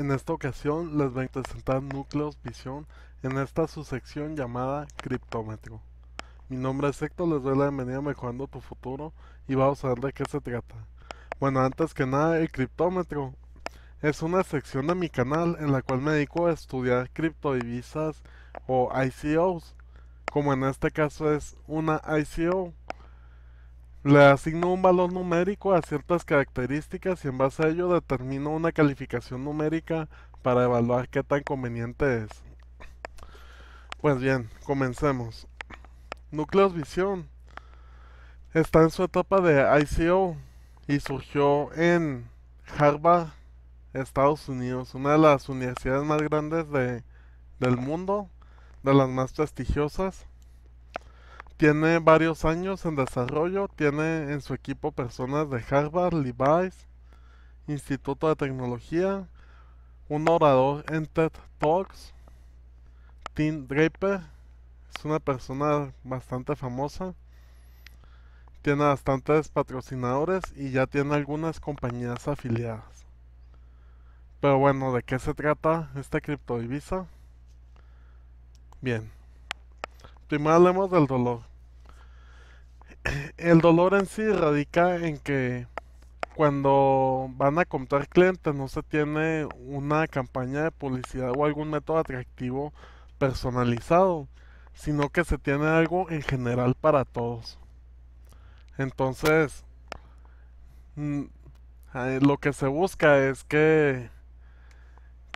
En esta ocasión les voy a presentar núcleos visión en esta subsección llamada criptómetro. Mi nombre es Héctor, les doy la bienvenida a Mejorando tu Futuro y vamos a ver de qué se trata. Bueno, antes que nada, el criptómetro es una sección de mi canal en la cual me dedico a estudiar criptodivisas o ICOs, como en este caso es una ICO. Le asigno un valor numérico a ciertas características y en base a ello determino una calificación numérica para evaluar qué tan conveniente es. Pues bien, comencemos. Núcleos Visión está en su etapa de ICO y surgió en Harvard, Estados Unidos, una de las universidades más grandes del mundo, de las más prestigiosas tiene varios años en desarrollo, tiene en su equipo personas de Harvard, Levi's, Instituto de Tecnología, un orador en TED Talks, Tim Draper, es una persona bastante famosa, tiene bastantes patrocinadores y ya tiene algunas compañías afiliadas. Pero bueno, ¿de qué se trata esta criptodivisa? Bien, Primero hablemos del dolor. El dolor en sí radica en que cuando van a comprar clientes no se tiene una campaña de publicidad o algún método atractivo personalizado, sino que se tiene algo en general para todos. Entonces, mm, lo que se busca es que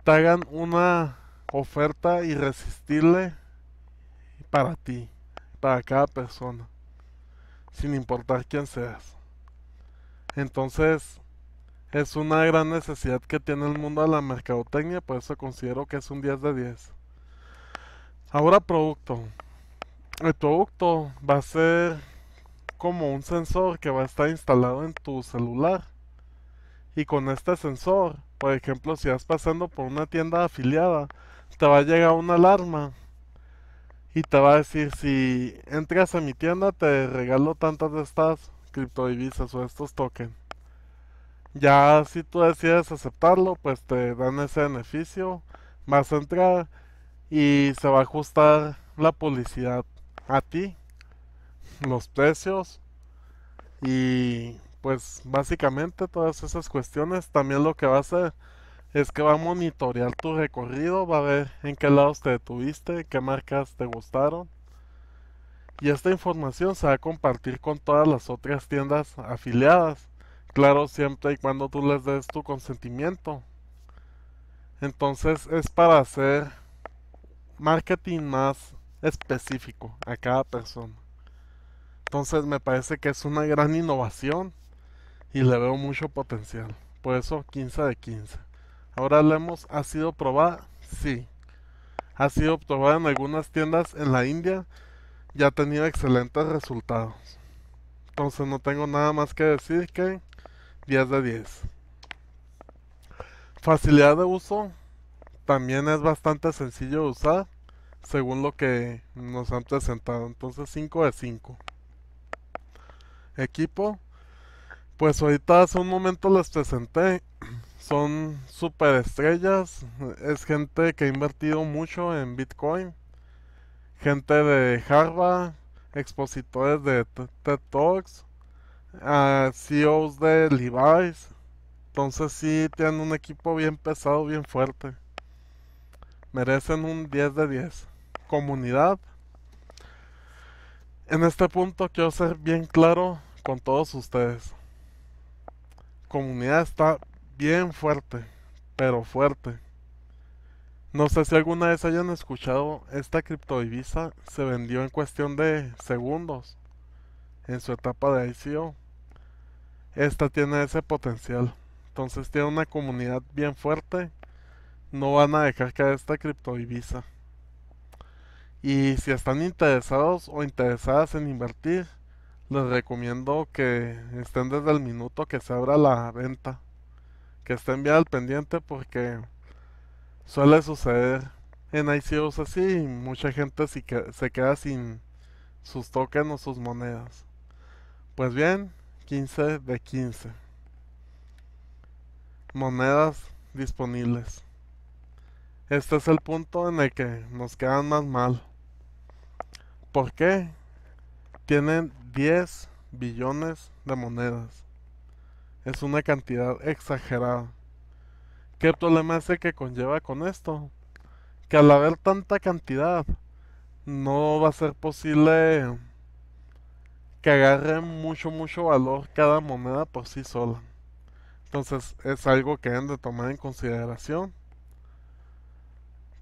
te hagan una oferta irresistible para ti, para cada persona, sin importar quién seas. Entonces, es una gran necesidad que tiene el mundo de la mercadotecnia, por eso considero que es un 10 de 10. Ahora producto. El producto va a ser como un sensor que va a estar instalado en tu celular. Y con este sensor, por ejemplo, si vas pasando por una tienda afiliada, te va a llegar una alarma y te va a decir si entras a mi tienda te regalo tantas de estas criptodivisas o estos tokens. Ya si tú decides aceptarlo, pues te dan ese beneficio, vas a entrar y se va a ajustar la publicidad a ti, los precios y pues básicamente todas esas cuestiones. También lo que va a hacer es que va a monitorear tu recorrido, va a ver en qué lados te detuviste, qué marcas te gustaron. Y esta información se va a compartir con todas las otras tiendas afiliadas. Claro, siempre y cuando tú les des tu consentimiento. Entonces es para hacer marketing más específico a cada persona. Entonces me parece que es una gran innovación y le veo mucho potencial. Por eso 15 de 15. Ahora hemos ¿ha sido probada? Sí. Ha sido probada en algunas tiendas en la India y ha tenido excelentes resultados. Entonces no tengo nada más que decir que 10 de 10. Facilidad de uso. También es bastante sencillo de usar según lo que nos han presentado. Entonces 5 de 5. Equipo. Pues ahorita hace un momento les presenté son estrellas. es gente que ha invertido mucho en Bitcoin, gente de Harvard, expositores de TED Talks, ah, CEOs de Levi's, entonces sí tienen un equipo bien pesado, bien fuerte. Merecen un 10 de 10. Comunidad. En este punto quiero ser bien claro con todos ustedes. Comunidad está bien fuerte, pero fuerte. No sé si alguna vez hayan escuchado, esta criptodivisa se vendió en cuestión de segundos en su etapa de ICO. Esta tiene ese potencial. Entonces tiene una comunidad bien fuerte. No van a dejar caer esta criptodivisa. Y si están interesados o interesadas en invertir, les recomiendo que estén desde el minuto que se abra la venta que estén bien al pendiente porque suele suceder en ICOs así mucha gente se queda sin sus tokens o sus monedas. Pues bien, 15 de 15. Monedas disponibles. Este es el punto en el que nos quedan más mal. ¿Por qué? Tienen 10 billones de monedas es una cantidad exagerada. ¿Qué problema es el que conlleva con esto? Que al haber tanta cantidad, no va a ser posible que agarre mucho, mucho valor cada moneda por sí sola. Entonces es algo que han de tomar en consideración.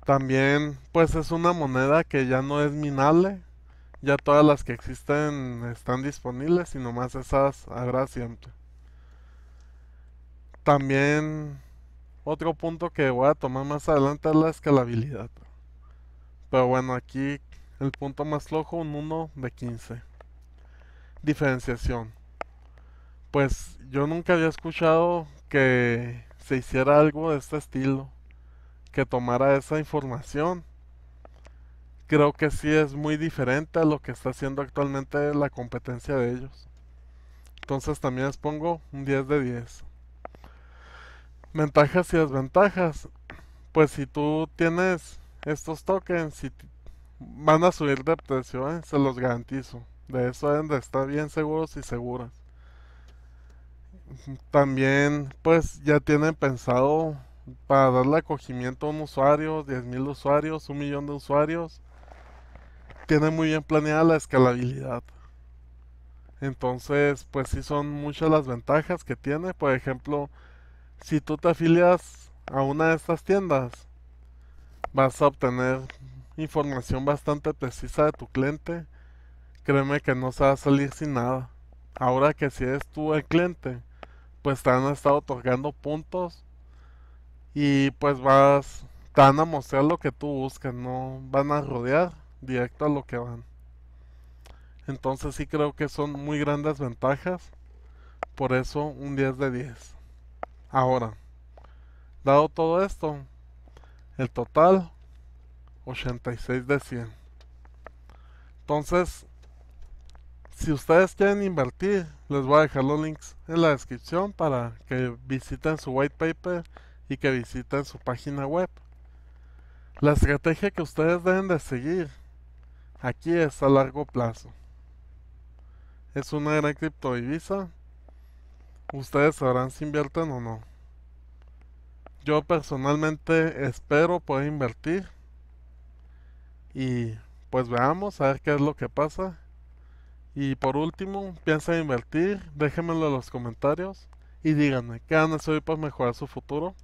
También pues es una moneda que ya no es minable. Ya todas las que existen están disponibles y nomás esas habrá siempre. También otro punto que voy a tomar más adelante es la escalabilidad. Pero bueno, aquí el punto más flojo, un 1 de 15. Diferenciación. Pues yo nunca había escuchado que se hiciera algo de este estilo, que tomara esa información. Creo que sí es muy diferente a lo que está haciendo actualmente la competencia de ellos. Entonces también les pongo un 10 de 10. Ventajas y desventajas. Pues si tú tienes estos tokens, si van a subir de precio, ¿eh? se los garantizo. De eso deben de estar bien seguros y seguras. También, pues ya tienen pensado para darle acogimiento a un usuario, 10.000 usuarios, un millón de usuarios. Tienen muy bien planeada la escalabilidad. Entonces, pues sí son muchas las ventajas que tiene. Por ejemplo, si tú te afilias a una de estas tiendas, vas a obtener información bastante precisa de tu cliente. Créeme que no se va a salir sin nada. Ahora que si eres tú el cliente, pues te han estado otorgando puntos y pues vas, te van a mostrar lo que tú buscas, no van a rodear directo a lo que van. Entonces sí creo que son muy grandes ventajas. Por eso un 10 de 10. Ahora, dado todo esto, el total 86 de 100. Entonces, si ustedes quieren invertir, les voy a dejar los links en la descripción para que visiten su white paper y que visiten su página web. La estrategia que ustedes deben de seguir aquí es a largo plazo. Es una gran criptodivisa Ustedes sabrán si invierten o no. Yo personalmente espero poder invertir. Y pues veamos a ver qué es lo que pasa. Y por último, en invertir, déjenmelo en los comentarios y díganme qué han hecho hoy para mejorar su futuro.